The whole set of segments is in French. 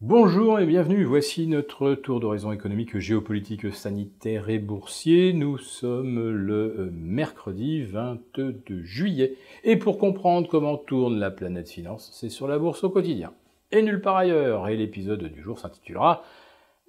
Bonjour et bienvenue, voici notre tour d'horizon économique, géopolitique, sanitaire et boursier. Nous sommes le euh, mercredi 22 juillet. Et pour comprendre comment tourne la planète finance, c'est sur la bourse au quotidien. Et nulle part ailleurs. Et l'épisode du jour s'intitulera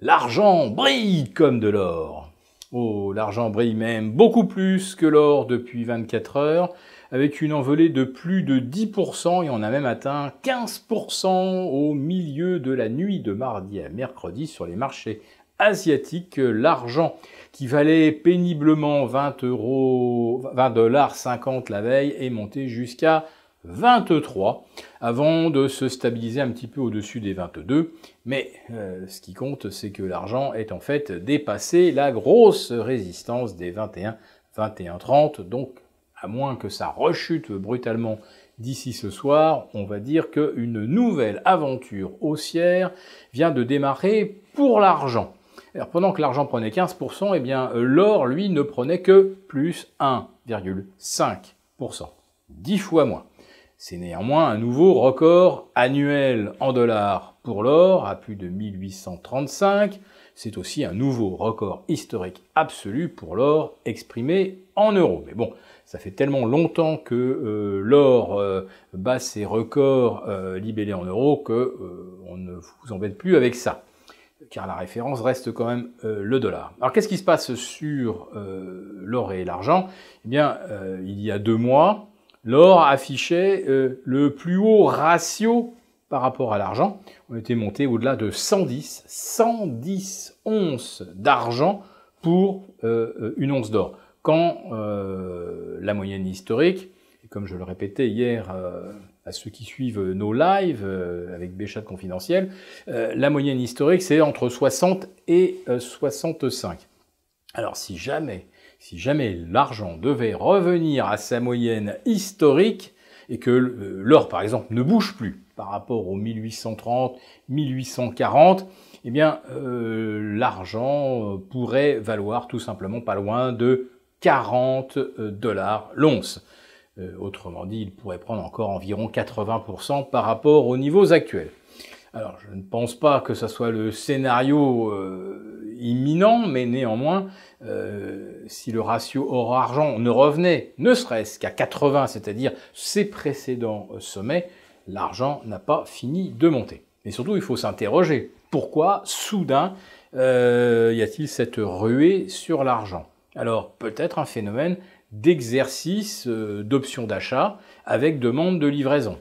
L'argent brille comme de l'or. Oh, l'argent brille même beaucoup plus que l'or depuis 24 heures avec une envolée de plus de 10% et on a même atteint 15% au milieu de la nuit de mardi à mercredi sur les marchés asiatiques. L'argent qui valait péniblement 20 euros, dollars 50 la veille est monté jusqu'à 23 avant de se stabiliser un petit peu au-dessus des 22. Mais euh, ce qui compte, c'est que l'argent est en fait dépassé la grosse résistance des 21, 21, 30. Donc à moins que ça rechute brutalement d'ici ce soir, on va dire qu'une nouvelle aventure haussière vient de démarrer pour l'argent. Alors pendant que l'argent prenait 15%, eh bien l'or, lui, ne prenait que plus 1,5%. 10 fois moins. C'est néanmoins un nouveau record annuel en dollars pour l'or, à plus de 1835, c'est aussi un nouveau record historique absolu pour l'or exprimé en euros. Mais bon, ça fait tellement longtemps que euh, l'or euh, bat ses records euh, libellés en euros que on ne vous embête plus avec ça. Car la référence reste quand même le dollar. Alors qu'est-ce qui se passe sur l'or et l'argent Eh bien, il y a deux mois, l'or affichait le plus haut ratio par rapport à l'argent, on était monté au-delà de 110, 110 onces d'argent pour euh, euh, une once d'or. Quand euh, la moyenne historique, et comme je le répétais hier à ceux qui suivent nos lives avec Béchat confidentiel, la moyenne historique c'est entre 60 et 65. Alors si jamais, si jamais l'argent devait revenir à sa moyenne historique, et que euh, l'or, par exemple, ne bouge plus par rapport aux 1830, 1840, eh bien, euh, l'argent euh, pourrait valoir tout simplement pas loin de 40 dollars l'once. autrement dit, il pourrait prendre encore environ 80% par rapport aux niveaux actuels. Alors, je ne pense pas que ça soit le scénario imminent, mais néanmoins, euh, si le ratio or-argent ne revenait ne serait-ce qu'à 80, c'est-à-dire ses précédents euh, sommets, l'argent n'a pas fini de monter. Et surtout, il faut s'interroger. Pourquoi, soudain, euh, y a-t-il cette ruée sur l'argent Alors, peut-être un phénomène d'exercice d'option d'options d'achat avec demande de livraison.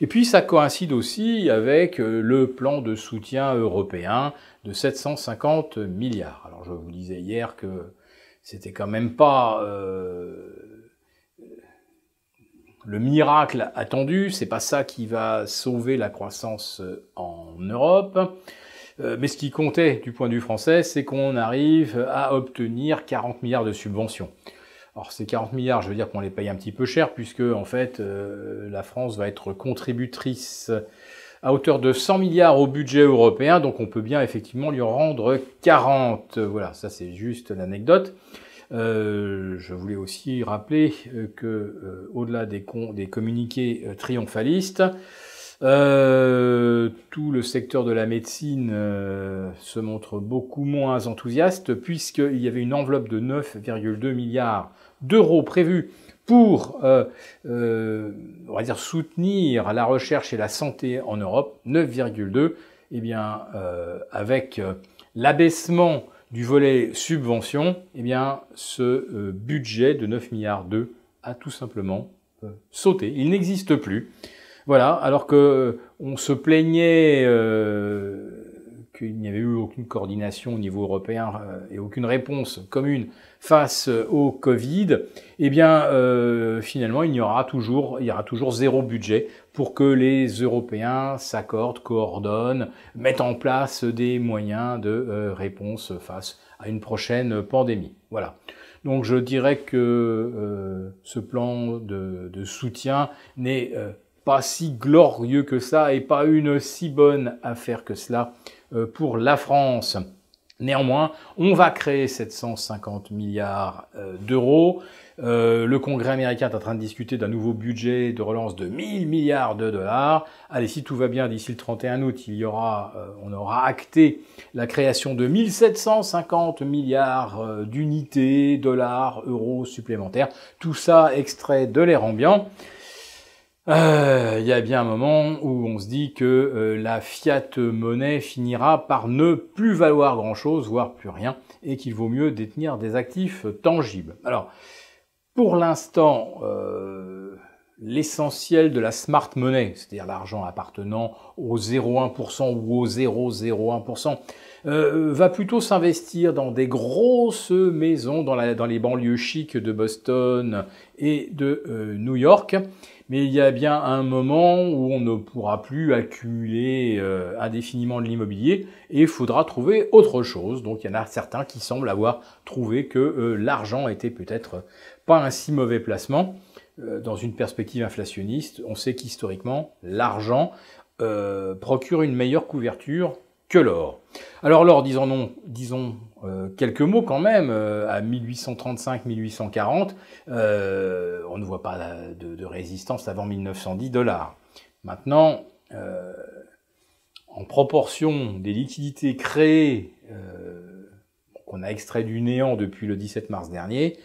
Et puis ça coïncide aussi avec euh, le plan de soutien européen de 750 milliards. Alors je vous disais hier que c'était quand même pas euh, le miracle attendu, c'est pas ça qui va sauver la croissance euh, en Europe. mais ce qui comptait du point de vue français, c'est qu'on arrive à obtenir 40 milliards de subventions. Alors ces 40 milliards, je veux dire qu'on les paye un petit peu cher, puisque en fait euh, la France va être contributrice à hauteur de 100 milliards au budget européen, donc on peut bien effectivement lui en rendre 40. Voilà, ça c'est juste l'anecdote. Euh, je voulais aussi rappeler euh, que au-delà des, des communiqués triomphalistes, euh, tout le secteur de la médecine euh, se montre beaucoup moins enthousiaste puisqu'il y avait une enveloppe de 9,2 milliards d'euros prévue pour, euh, on va dire, soutenir la recherche et la santé en Europe, 9,2. Eh bien, avec l'abaissement du volet subvention, eh bien, ce budget de 9 milliards a tout simplement sauté. Il n'existe plus. Voilà, alors que euh, on se plaignait euh, qu'il n'y avait eu aucune coordination au niveau européen euh, et aucune réponse commune face au Covid, eh bien finalement il y aura toujours il y aura toujours zéro budget pour que les Européens s'accordent, coordonnent, mettent en place des moyens de réponse face à une prochaine pandémie. Voilà. Donc je dirais que ce plan de, de soutien n'est pas si glorieux que ça et pas une si bonne affaire que cela euh, pour la France. Néanmoins, on va créer 750 milliards euh, d'euros. Euh, le Congrès américain est en train de discuter d'un nouveau budget de relance de 1000 milliards de dollars. Allez, si tout va bien d'ici le 31 août, il y aura, on aura acté la création de 1750 milliards d'unités, dollars, euros supplémentaires. Tout ça extrait de l'air ambiant. Euh, il y a bien un moment où on se dit que euh, la fiat monnaie finira par ne plus valoir grand-chose, voire plus rien, et qu'il vaut mieux détenir des actifs tangibles. Alors, pour l'instant, euh, l'essentiel de la smart monnaie, c'est-à-dire l'argent appartenant au 0,1% ou au 0,01%, euh, va plutôt s'investir dans des grosses maisons dans, les banlieues chics de Boston et de euh, New York. Mais il y a bien un moment où on ne pourra plus accumuler euh, indéfiniment de l'immobilier et il faudra trouver autre chose. Donc il y en a certains qui semblent avoir trouvé que l'argent était peut-être pas un si mauvais placement. Dans une perspective inflationniste, on sait qu'historiquement, l'argent procure une meilleure couverture l'or. Alors l'or, disons, non, disons euh, quelques mots quand même. Euh, à 1835-1840, euh, on ne voit pas de, résistance avant 1910 dollars. Maintenant, en proportion des liquidités créées qu'on a extrait du néant depuis le 17 mars dernier,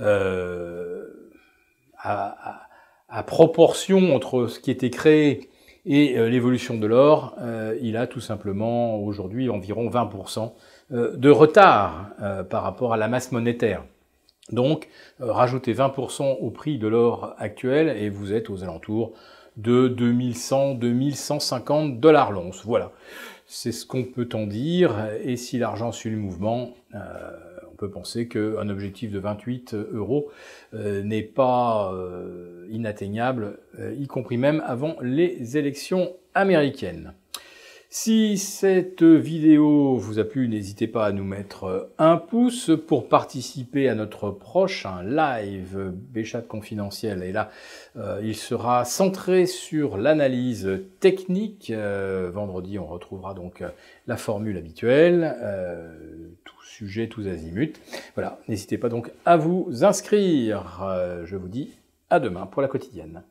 à, à, proportion entre ce qui était créé et euh, l'évolution de l'or, euh, il a tout simplement aujourd'hui environ 20% euh, de retard par rapport à la masse monétaire. Donc, rajoutez 20% au prix de l'or actuel et vous êtes aux alentours de 2100-2150 dollars l'once. Voilà, c'est ce qu'on peut en dire. Et si l'argent suit le mouvement, euh, peut penser qu'un objectif de 28 euros euh, n'est pas euh, inatteignable, euh, y compris même avant les élections américaines. Si cette vidéo vous a plu, n'hésitez pas à nous mettre un pouce pour participer à notre prochain live Béchat confidentiel. Et là, il sera centré sur l'analyse technique. vendredi, on retrouvera donc la formule habituelle. Sujet tous azimuts. Voilà, n'hésitez pas donc à vous inscrire. Euh, je vous dis à demain pour la quotidienne.